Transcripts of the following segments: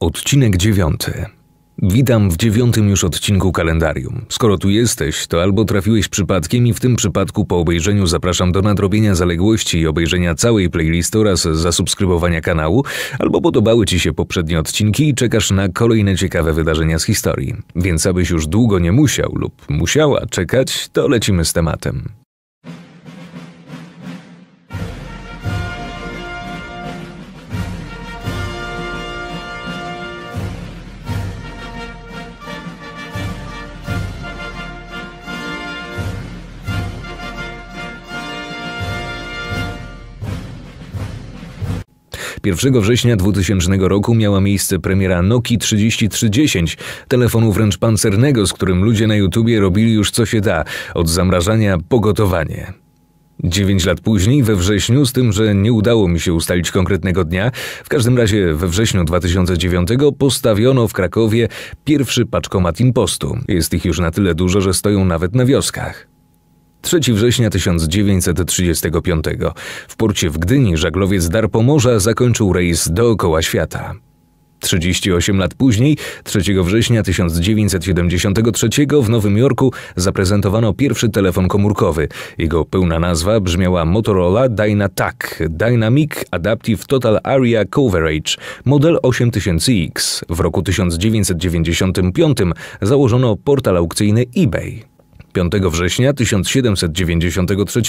Odcinek dziewiąty. Witam w dziewiątym już odcinku kalendarium. Skoro tu jesteś, to albo trafiłeś przypadkiem i w tym przypadku po obejrzeniu zapraszam do nadrobienia zaległości i obejrzenia całej playlisty oraz zasubskrybowania kanału, albo podobały Ci się poprzednie odcinki i czekasz na kolejne ciekawe wydarzenia z historii. Więc abyś już długo nie musiał lub musiała czekać, to lecimy z tematem. 1 września 2000 roku miała miejsce premiera Nokia 3310, telefonu wręcz pancernego, z którym ludzie na YouTubie robili już co się da, od zamrażania pogotowanie. Dziewięć lat później, we wrześniu, z tym, że nie udało mi się ustalić konkretnego dnia, w każdym razie we wrześniu 2009 postawiono w Krakowie pierwszy paczkomat impostu. Jest ich już na tyle dużo, że stoją nawet na wioskach. 3 września 1935. W porcie w Gdyni żaglowiec Dar Pomorza zakończył rejs dookoła świata. 38 lat później, 3 września 1973, w Nowym Jorku zaprezentowano pierwszy telefon komórkowy. Jego pełna nazwa brzmiała Motorola Dynatac Dynamic Adaptive Total Area Coverage, model 8000X. W roku 1995 założono portal aukcyjny eBay. 5 września 1793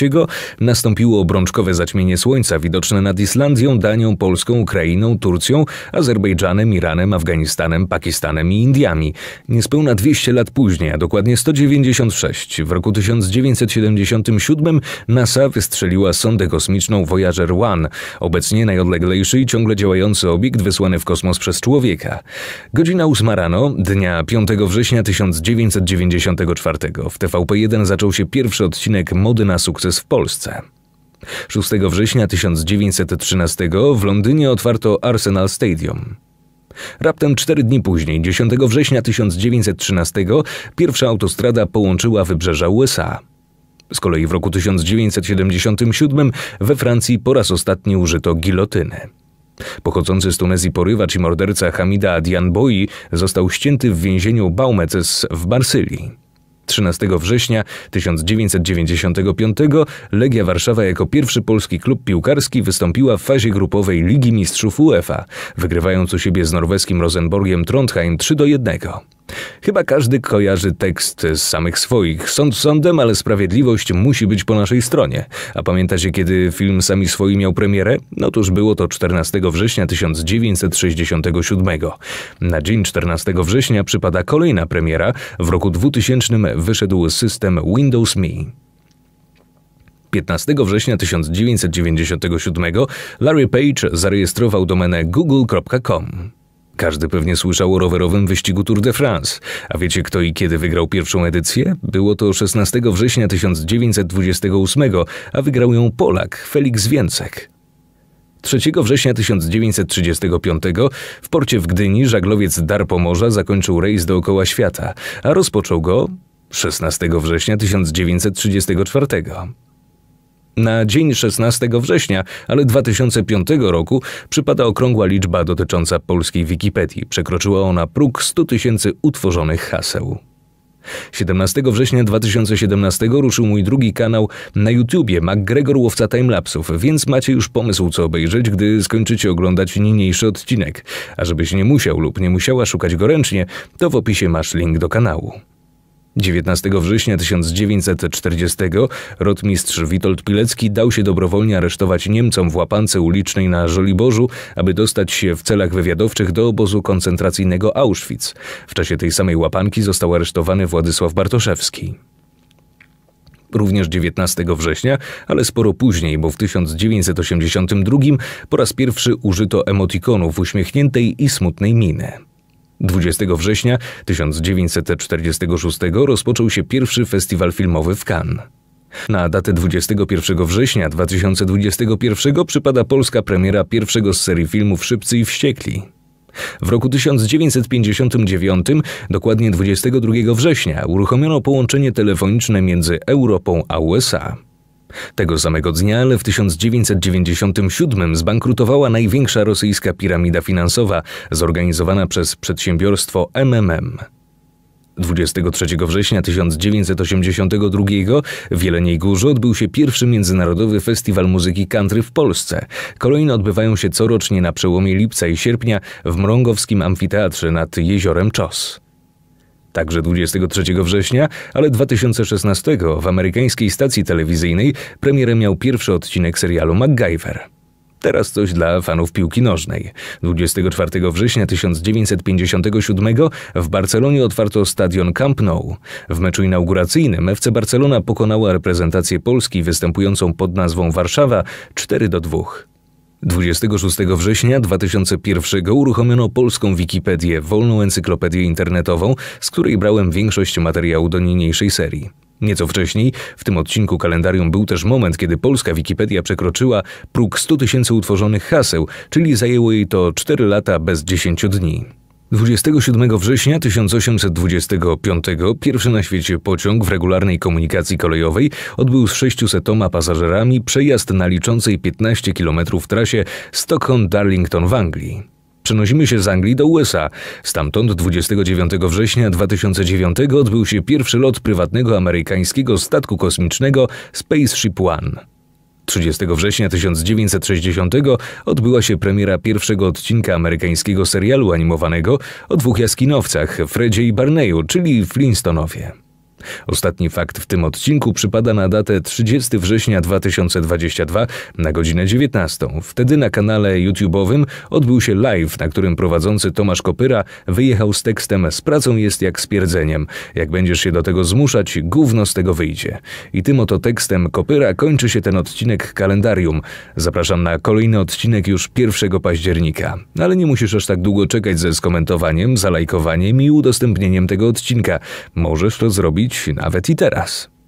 nastąpiło obrączkowe zaćmienie słońca widoczne nad Islandią, Danią, Polską, Ukrainą, Turcją, Azerbejdżanem, Iranem, Afganistanem, Pakistanem i Indiami. Niespełna 200 lat później, a dokładnie 196, w roku 1977 NASA wystrzeliła sondę kosmiczną Voyager 1, obecnie najodleglejszy i ciągle działający obiekt wysłany w kosmos przez człowieka. Godzina 8 rano, dnia 5 września 1994 w TV TVP1 zaczął się pierwszy odcinek Mody na sukces w Polsce. 6 września 1913 w Londynie otwarto Arsenal Stadium. Raptem cztery dni później, 10 września 1913, pierwsza autostrada połączyła wybrzeża USA. Z kolei w roku 1977 we Francji po raz ostatni użyto gilotyny. Pochodzący z Tunezji porywacz i morderca Hamida Dianboi został ścięty w więzieniu Baumeces w Marsylii. 13 września 1995 Legia Warszawa jako pierwszy polski klub piłkarski wystąpiła w fazie grupowej Ligi Mistrzów UEFA, wygrywając u siebie z norweskim Rosenborgiem Trondheim 3 do 1. Chyba każdy kojarzy tekst z samych swoich. Sąd sądem, ale sprawiedliwość musi być po naszej stronie. A pamiętacie, kiedy film Sami Swoi miał premierę? No toż było to 14 września 1967. Na dzień 14 września przypada kolejna premiera w roku 2000 wyszedł system Windows Me. 15 września 1997 Larry Page zarejestrował domenę google.com. Każdy pewnie słyszał o rowerowym wyścigu Tour de France. A wiecie kto i kiedy wygrał pierwszą edycję? Było to 16 września 1928, a wygrał ją Polak Felix Więcek. 3 września 1935 w porcie w Gdyni żaglowiec Dar Pomorza zakończył rejs dookoła świata, a rozpoczął go 16 września 1934. Na dzień 16 września, ale 2005 roku przypada okrągła liczba dotycząca polskiej Wikipedii. Przekroczyła ona próg 100 tysięcy utworzonych haseł. 17 września 2017 ruszył mój drugi kanał na YouTubie MacGregor Łowca Timelapsów, więc macie już pomysł co obejrzeć, gdy skończycie oglądać niniejszy odcinek. A żebyś nie musiał lub nie musiała szukać go ręcznie, to w opisie masz link do kanału. 19 września 1940 rotmistrz Witold Pilecki dał się dobrowolnie aresztować Niemcom w łapance ulicznej na Żoliborzu, aby dostać się w celach wywiadowczych do obozu koncentracyjnego Auschwitz. W czasie tej samej łapanki został aresztowany Władysław Bartoszewski również 19 września, ale sporo później, bo w 1982 po raz pierwszy użyto emotikonów uśmiechniętej i smutnej miny. 20 września 1946 rozpoczął się pierwszy festiwal filmowy w Cannes. Na datę 21 września 2021 przypada polska premiera pierwszego z serii filmów Szybcy i Wściekli. W roku 1959, dokładnie 22 września, uruchomiono połączenie telefoniczne między Europą a USA. Tego samego dnia, ale w 1997 zbankrutowała największa rosyjska piramida finansowa, zorganizowana przez przedsiębiorstwo MMM. 23 września 1982 w Jeleniej Górze odbył się pierwszy międzynarodowy festiwal muzyki country w Polsce. Kolejne odbywają się corocznie na przełomie lipca i sierpnia w Mrągowskim Amfiteatrze nad Jeziorem Czos. Także 23 września, ale 2016 w amerykańskiej stacji telewizyjnej premierę miał pierwszy odcinek serialu MacGyver. Teraz coś dla fanów piłki nożnej. 24 września 1957 w Barcelonie otwarto stadion Camp Nou. W meczu inauguracyjnym FC Barcelona pokonała reprezentację Polski występującą pod nazwą Warszawa 4 do 2. 26 września 2001 uruchomiono polską Wikipedię, wolną encyklopedię internetową, z której brałem większość materiału do niniejszej serii. Nieco wcześniej, w tym odcinku kalendarium był też moment, kiedy polska Wikipedia przekroczyła próg 100 tysięcy utworzonych haseł, czyli zajęło jej to 4 lata bez 10 dni. 27 września 1825 pierwszy na świecie pociąg w regularnej komunikacji kolejowej odbył z 600 pasażerami przejazd na liczącej 15 km trasie Stockholm-Darlington w Anglii. Przenosimy się z Anglii do USA. Stamtąd 29 września 2009 odbył się pierwszy lot prywatnego amerykańskiego statku kosmicznego Spaceship One. 30 września 1960 odbyła się premiera pierwszego odcinka amerykańskiego serialu animowanego o dwóch jaskinowcach, Fredzie i Barneyu, czyli Flintstonowie. Ostatni fakt w tym odcinku przypada na datę 30 września 2022 na godzinę 19. Wtedy na kanale YouTube'owym odbył się live, na którym prowadzący Tomasz Kopyra wyjechał z tekstem Z pracą jest jak z pierdzeniem. Jak będziesz się do tego zmuszać, gówno z tego wyjdzie. I tym oto tekstem Kopyra kończy się ten odcinek kalendarium. Zapraszam na kolejny odcinek już 1 października. Ale nie musisz aż tak długo czekać ze skomentowaniem, zalajkowaniem i udostępnieniem tego odcinka. Możesz to zrobić robić nawet i teraz.